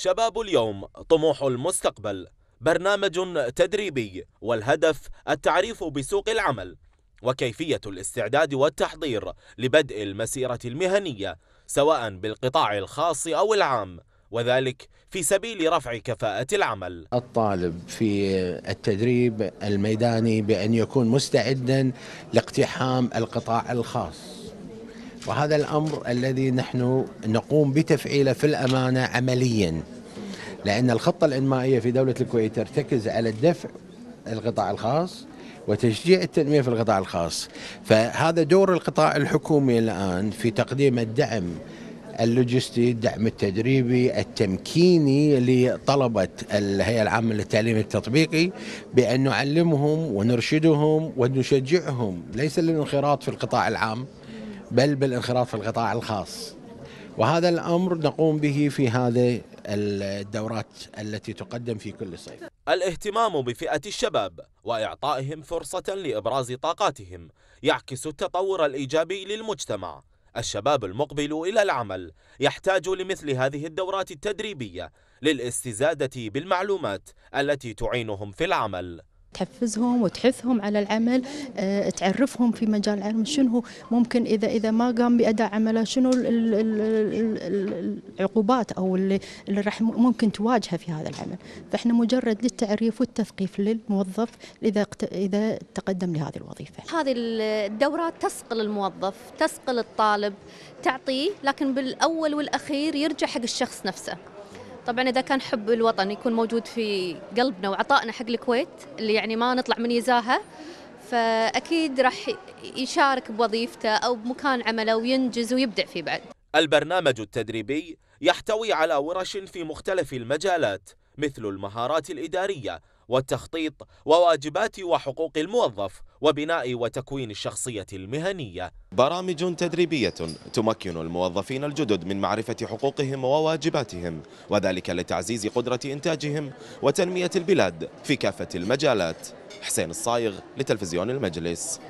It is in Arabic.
شباب اليوم طموح المستقبل برنامج تدريبي والهدف التعريف بسوق العمل وكيفية الاستعداد والتحضير لبدء المسيرة المهنية سواء بالقطاع الخاص أو العام وذلك في سبيل رفع كفاءة العمل. الطالب في التدريب الميداني بأن يكون مستعدا لاقتحام القطاع الخاص وهذا الأمر الذي نحن نقوم بتفعيله في الأمانة عمليا لأن الخطة الإنمائية في دولة الكويت ترتكز على الدفع القطاع الخاص وتشجيع التنميه في القطاع الخاص فهذا دور القطاع الحكومي الان في تقديم الدعم اللوجستي الدعم التدريبي التمكيني لطلبة الهيئة العامة للتعليم التطبيقي بأن نعلمهم ونرشدهم ونشجعهم ليس للانخراط في القطاع العام بل بالانخراط في القطاع الخاص وهذا الأمر نقوم به في هذه الدورات التي تقدم في كل صيف الاهتمام بفئة الشباب وإعطائهم فرصة لإبراز طاقاتهم يعكس التطور الإيجابي للمجتمع الشباب المقبل إلى العمل يحتاج لمثل هذه الدورات التدريبية للاستزادة بالمعلومات التي تعينهم في العمل تحفزهم وتحثهم على العمل آه، تعرفهم في مجال العمل شنو ممكن اذا اذا ما قام باداء عمله شنو العقوبات او اللي راح ممكن تواجهه في هذا العمل فاحنا مجرد للتعريف والتثقيف للموظف اذا اذا تقدم لهذه الوظيفه هذه الدورات تسقل الموظف تسقل الطالب تعطيه لكن بالاول والاخير يرجع حق الشخص نفسه طبعا اذا كان حب الوطن يكون موجود في قلبنا وعطائنا حق الكويت اللي يعني ما نطلع من يزاها فاكيد راح يشارك بوظيفته او بمكان عمله وينجز ويبدع فيه بعد. البرنامج التدريبي يحتوي على ورش في مختلف المجالات مثل المهارات الاداريه والتخطيط وواجبات وحقوق الموظف وبناء وتكوين الشخصية المهنية برامج تدريبية تمكن الموظفين الجدد من معرفة حقوقهم وواجباتهم وذلك لتعزيز قدرة إنتاجهم وتنمية البلاد في كافة المجالات حسين الصايغ لتلفزيون المجلس